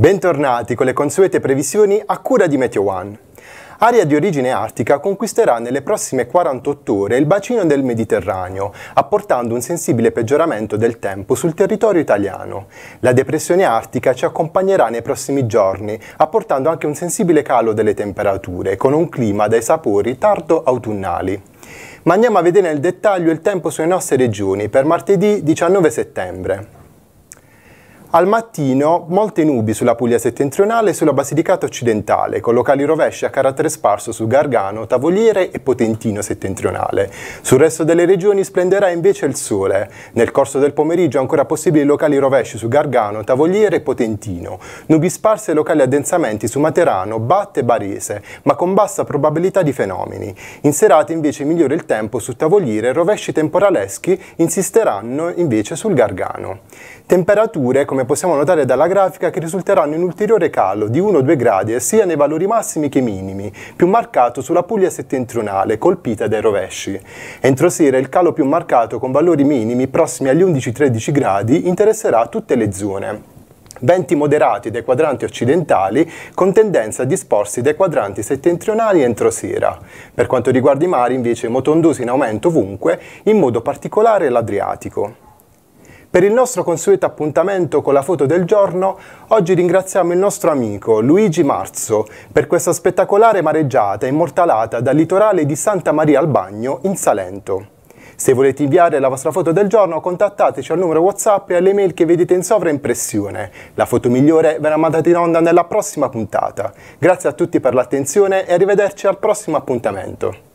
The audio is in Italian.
Bentornati con le consuete previsioni a cura di Meteo One. Aria di origine artica conquisterà nelle prossime 48 ore il bacino del Mediterraneo, apportando un sensibile peggioramento del tempo sul territorio italiano. La depressione artica ci accompagnerà nei prossimi giorni, apportando anche un sensibile calo delle temperature, con un clima dai sapori tardo autunnali. Ma andiamo a vedere nel dettaglio il tempo sulle nostre regioni per martedì 19 settembre. Al mattino molte nubi sulla Puglia settentrionale e sulla Basilicata occidentale, con locali rovesci a carattere sparso su Gargano, Tavoliere e Potentino settentrionale. Sul resto delle regioni splenderà invece il sole. Nel corso del pomeriggio ancora possibili locali rovesci su Gargano, Tavoliere e Potentino. Nubi sparse e locali addensamenti su Materano, Batte e Barese, ma con bassa probabilità di fenomeni. In serata invece migliora il tempo su Tavoliere e rovesci temporaleschi insisteranno invece sul Gargano. Temperature come come possiamo notare dalla grafica, che risulteranno in ulteriore calo di 1-2 gradi eh, sia nei valori massimi che minimi, più marcato sulla Puglia settentrionale, colpita dai rovesci. Entro sera il calo più marcato con valori minimi prossimi agli 11-13 gradi interesserà tutte le zone. Venti moderati dai quadranti occidentali con tendenza a disporsi dai quadranti settentrionali entro sera. Per quanto riguarda i mari invece motondosi in aumento ovunque, in modo particolare l'Adriatico. Per il nostro consueto appuntamento con la foto del giorno, oggi ringraziamo il nostro amico Luigi Marzo per questa spettacolare mareggiata immortalata dal litorale di Santa Maria al Bagno in Salento. Se volete inviare la vostra foto del giorno, contattateci al numero WhatsApp e alle mail che vedete in sovraimpressione. La foto migliore verrà mandata in onda nella prossima puntata. Grazie a tutti per l'attenzione e arrivederci al prossimo appuntamento.